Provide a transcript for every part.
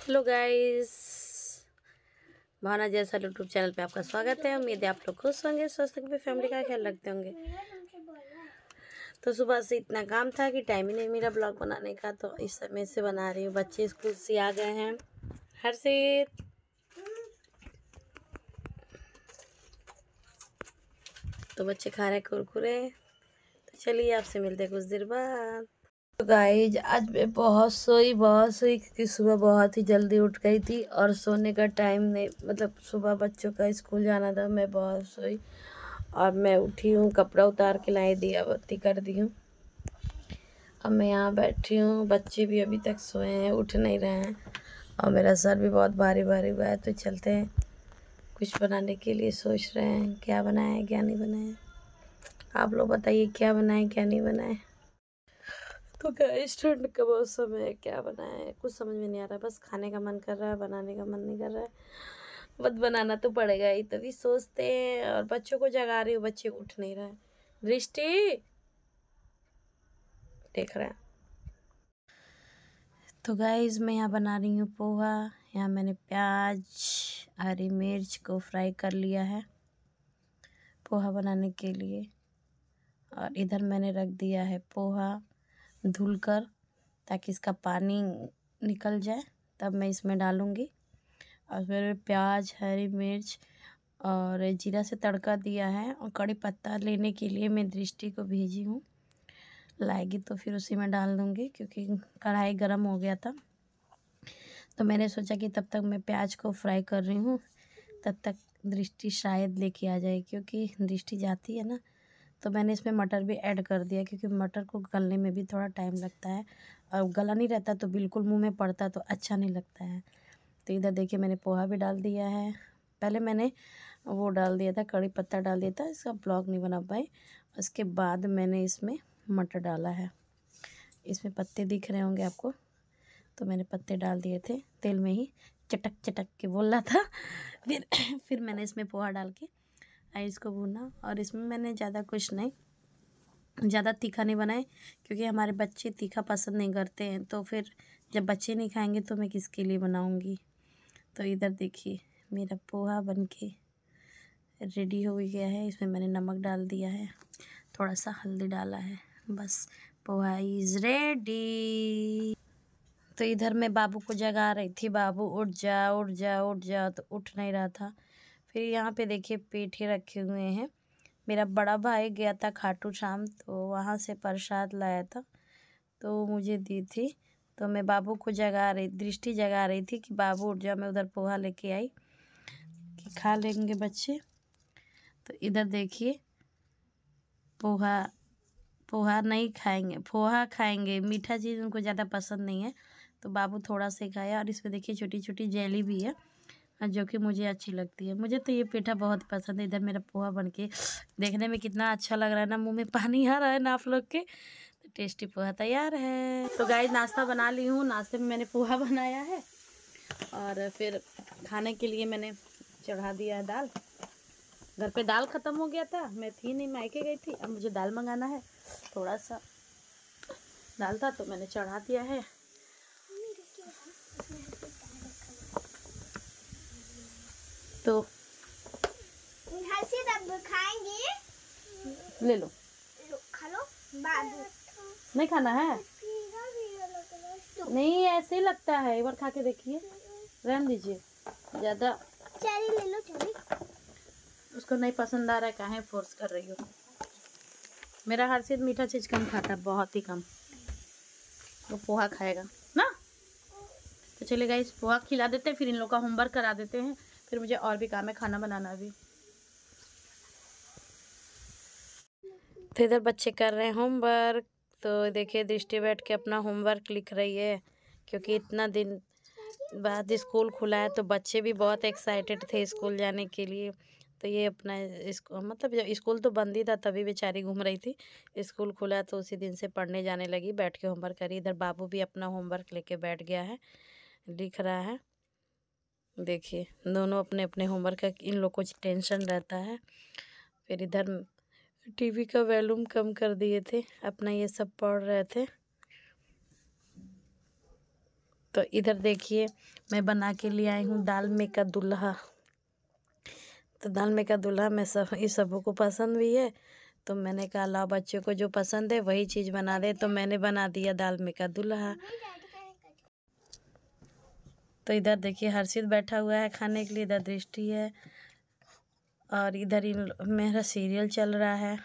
Hello guys भावना जैसा YouTube channel पे आपका स्वागत है उम्मीद है आप लोग खुश होंगे स्वस्थ होंगे फैमिली का ख्याल रखते होंगे तो सुबह से इतना काम था कि टाइम ही नहीं मिला ब्लॉग बनाने का तो इस समय से बना रही हूँ बच्चे स्कूल से आ गए हैं हर से तो बच्चे खा रहे कुरकुरे तो चलिए आपसे मिलते हैं कुछ देर बाद गाइज तो आज मैं बहुत सोई बहुत सोई क्योंकि सुबह बहुत ही जल्दी उठ गई थी और सोने का टाइम नहीं मतलब सुबह बच्चों का स्कूल जाना था मैं बहुत सोई और मैं उठी हूँ कपड़ा उतार के लाई दिया बत्ती कर दी हूँ अब मैं यहाँ बैठी हूँ बच्चे भी अभी तक सोए हैं उठ नहीं रहे हैं और मेरा सर भी बहुत भारी भारी हुआ है तो चलते हैं कुछ बनाने के लिए सोच रहे हैं क्या बनाए क्या नहीं बनाए आप लोग बताइए क्या बनाए क्या नहीं बनाए तो गाय ठंड का मौसम है क्या बनाए कुछ समझ में नहीं आ रहा बस खाने का मन कर रहा है बनाने का मन नहीं कर रहा है बस बनाना तो पड़ेगा ही तभी सोचते हैं और बच्चों को जगा रही हूँ बच्चे उठ नहीं रहे दृष्टि देख रहे हैं तो गाइज मैं यहाँ बना रही हूँ पोहा यहाँ मैंने प्याज हरी मिर्च को फ्राई कर लिया है पोहा बनाने के लिए और इधर मैंने रख दिया है पोहा धुल कर ताकि इसका पानी निकल जाए तब मैं इसमें डालूँगी और फिर प्याज हरी मिर्च और जीरा से तड़का दिया है और कड़ी पत्ता लेने के लिए मैं दृष्टि को भेजी हूँ लाएगी तो फिर उसी में डाल दूँगी क्योंकि कढ़ाई गर्म हो गया था तो मैंने सोचा कि तब तक मैं प्याज को फ्राई कर रही हूँ तब तक दृष्टि शायद लेके आ जाए क्योंकि दृष्टि जाती है ना तो मैंने इसमें मटर भी ऐड कर दिया क्योंकि मटर को गलने में भी थोड़ा टाइम लगता है और गला नहीं रहता तो बिल्कुल मुंह में पड़ता तो अच्छा नहीं लगता है तो इधर देखिए मैंने पोहा भी डाल दिया है पहले मैंने वो डाल दिया था कड़ी पत्ता डाल दिया था इसका ब्लॉक नहीं बना पाई उसके बाद मैंने इसमें मटर डाला है इसमें पत्ते दिख रहे होंगे आपको तो मैंने पत्ते डाल दिए थे तेल में ही चटक चटक के बोल रहा था फिर फिर मैंने इसमें पोहा डाल के आइस को भूना और इसमें मैंने ज़्यादा कुछ नहीं ज़्यादा तीखा नहीं बनाए क्योंकि हमारे बच्चे तीखा पसंद नहीं करते हैं तो फिर जब बच्चे नहीं खाएंगे तो मैं किसके लिए बनाऊंगी तो इधर देखिए मेरा पोहा बन के रेडी हो गया है इसमें मैंने नमक डाल दिया है थोड़ा सा हल्दी डाला है बस पोहा इज़ रेडी तो इधर मैं बाबू को जगा रही थी बाबू उठ जा उठ जा उठ जा तो उठ नहीं रहा था फिर यहाँ पे देखिए पेठे रखे हुए हैं मेरा बड़ा भाई गया था खाटू शाम तो वहाँ से प्रसाद लाया था तो मुझे दी थी तो मैं बाबू को जगा रही दृष्टि जगा रही थी कि बाबू उठ जाओ मैं उधर पोहा लेके आई कि खा लेंगे बच्चे तो इधर देखिए पोहा पोहा नहीं खाएंगे पोहा खाएंगे मीठा चीज़ उनको ज़्यादा पसंद नहीं है तो बाबू थोड़ा सा खाया और इसमें देखिए छोटी छोटी जेली भी है जो कि मुझे अच्छी लगती है मुझे तो ये पीठा बहुत पसंद है इधर मेरा पोहा बन के देखने में कितना अच्छा लग रहा है ना मुँह में पानी आ रहा है ना आप लोग के तो टेस्टी पोहा तैयार है तो गाय नाश्ता बना ली हूँ नाश्ते में मैंने पोहा बनाया है और फिर खाने के लिए मैंने चढ़ा दिया है दाल घर पे दाल ख़त्म हो गया था मैं थी नहीं मायके गई थी अब मुझे दाल मंगाना है थोड़ा सा दाल था तो मैंने चढ़ा दिया है तो खाएंगे ले लो खा लो नहीं खाना है तो नहीं ऐसे ही लगता है एक बार खा के देखिए रहन दीजिए ज़्यादा चेरी ले लो चेरी उसको नहीं पसंद आ रहा है काहे फोर्स कर रही हो मेरा हर से मीठा चीज़ कम खाता है बहुत ही कम वो पोहा खाएगा ना तो चलेगा गाइस पोहा खिला देते हैं फिर इन लोग का होमवर्क करा देते हैं फिर मुझे और भी काम है खाना बनाना भी तो इधर बच्चे कर रहे हैं होमवर्क तो देखिए दृष्टि बैठ के अपना होमवर्क लिख रही है क्योंकि इतना दिन बाद स्कूल खुला है तो बच्चे भी बहुत एक्साइटेड थे स्कूल जाने के लिए तो ये अपना इसको मतलब जब स्कूल तो बंद ही था तभी बेचारी घूम रही थी स्कूल खुला तो उसी दिन से पढ़ने जाने लगी बैठ के होमवर्क करी इधर बाबू भी अपना होमवर्क लेके बैठ गया है लिख रहा है देखिए दोनों अपने अपने होमवर्क का इन लोग को टेंशन रहता है फिर इधर टीवी का वॉल्यूम कम कर दिए थे अपना ये सब पढ़ रहे थे तो इधर देखिए मैं बना के ले आई हूँ दाल में का दुल्हा तो दाल में का दुल्हा मैं सब इस सबों को पसंद भी है तो मैंने कहा लाओ बच्चों को जो पसंद है वही चीज़ बना दे तो मैंने बना दिया दाल में का दुल्हा तो इधर देखिए हर्षित बैठा हुआ है खाने के लिए इधर दृष्टि है और इधर इन मेरा सीरियल चल रहा है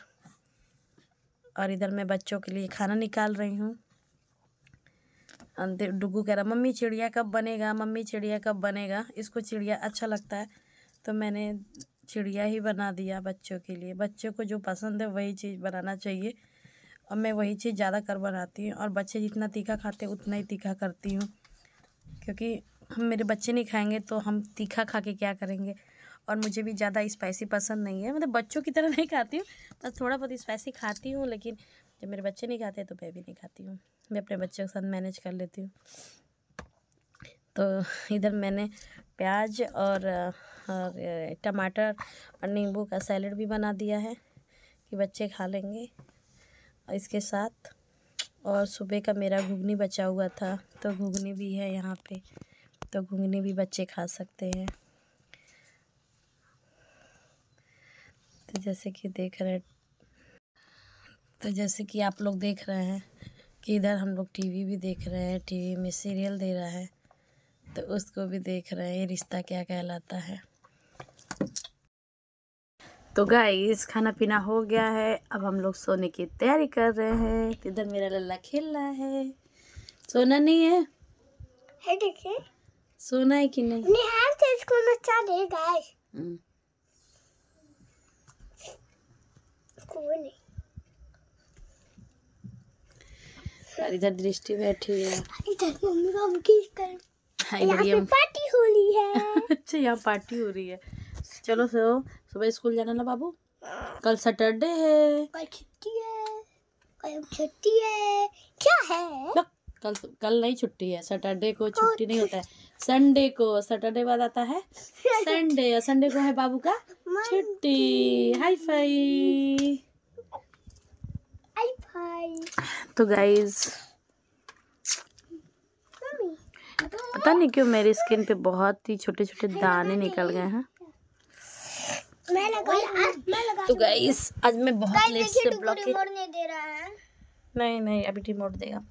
और इधर मैं बच्चों के लिए खाना निकाल रही हूँ डुगू कह रहा मम्मी चिड़िया कब बनेगा मम्मी चिड़िया कब बनेगा इसको चिड़िया अच्छा लगता है तो मैंने चिड़िया ही बना दिया बच्चों के लिए बच्चों को जो पसंद है वही चीज़ बनाना चाहिए और मैं वही चीज़ ज़्यादा कर बनाती हूँ और बच्चे जितना तीखा खाते उतना ही तीखा करती हूँ क्योंकि हम मेरे बच्चे नहीं खाएंगे तो हम तीखा खा के क्या करेंगे और मुझे भी ज़्यादा स्पाइसी पसंद नहीं है मतलब बच्चों की तरह नहीं खाती हूँ बस थोड़ा बहुत स्पाइसी खाती हूँ लेकिन जब मेरे बच्चे नहीं खाते तो मैं भी नहीं खाती हूँ मैं अपने बच्चों के साथ मैनेज कर लेती हूँ तो इधर मैंने प्याज और, टमाटर और नींबू का सैलड भी बना दिया है कि बच्चे खा लेंगे और इसके साथ और सुबह का मेरा घुगनी बचा हुआ था तो घुगनी भी है यहाँ पर तो घुंगनी भी बच्चे खा सकते हैं तो जैसे कि देख रहे तो जैसे कि आप लोग देख रहे हैं कि इधर हम लोग टीवी भी देख रहे हैं टीवी में सीरियल दे रहा है तो उसको भी देख रहे हैं ये रिश्ता क्या कहलाता है तो गाइस खाना पीना हो गया है अब हम लोग सोने की तैयारी कर रहे हैं इधर मेरा लल्ला खेल रहा है सोना नहीं है है देखिए सोना है कि नहीं अच्छा नहीं से इसको नचा दे गाइस और इधर दृष्टि बैठी है इधर मम्मी को किस कर हाँ, यहाँ पार्टी हो रही है अच्छा यहाँ पार्टी हो रही है चलो सो सुबह स्कूल जाना ना बाबू हाँ। कल सैटरडे है कल छुट्टी है कल छुट्टी है क्या है कल कल नहीं छुट्टी है सैटरडे को छुट्टी नहीं होता है संडे को सैटरडे बाद आता है संडे और संडे को है बाबू का छुट्टी हाई फाई तो गाइज पता नहीं क्यों मेरी स्किन पे बहुत ही छोटे छोटे दाने निकल गए हैं मैं लगा तो गाइस आज मैं बहुत लेट से ब्लॉग दे रहा है नहीं नहीं अभी रिमोट देगा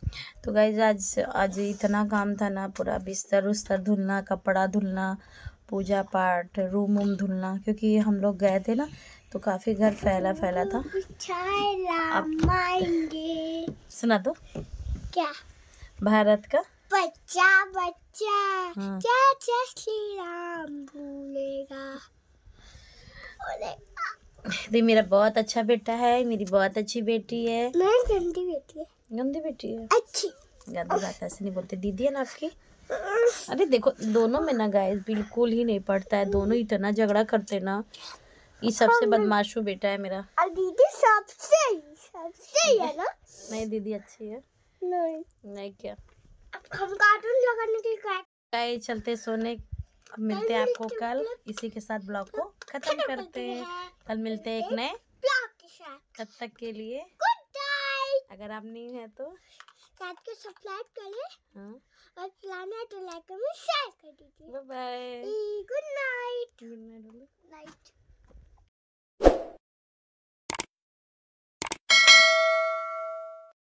तो गाइज आज आज इतना काम था ना पूरा बिस्तर उस्तर धुलना कपड़ा धुलना पूजा पाठ रूम वूम धुलना क्योंकि हम लोग गए थे ना तो काफ़ी घर फैला फैला था अब सुना दो तो। क्या भारत का बच्चा बच्चा हाँ। क्या श्री राम भूलेगा भी मेरा बहुत अच्छा बेटा है मेरी बहुत अच्छी बेटी है मैं गंदी बेटी है गंदी बेटी है अच्छी गंदी बात ऐसे नहीं बोलते दीदी है ना आपकी अरे देखो दोनों में ना गाय बिल्कुल ही नहीं पड़ता है दोनों इतना झगड़ा करते ना ये सबसे बदमाशू बेटा है मेरा दीदी सबसे सबसे है ना नहीं दीदी अच्छी है नहीं नहीं क्या अब हम कार्टून लगाने के लिए चलते सोने मिलते हैं आपको कल इसी के साथ ब्लॉग को खत्म करते हैं कल मिलते हैं एक नए तब तक के लिए अगर आप नहीं है तो चैट को सब्सक्राइब करें हाँ? और प्लाना तो लाइक कमेंट शेयर कर दीजिए bye bye good night good night night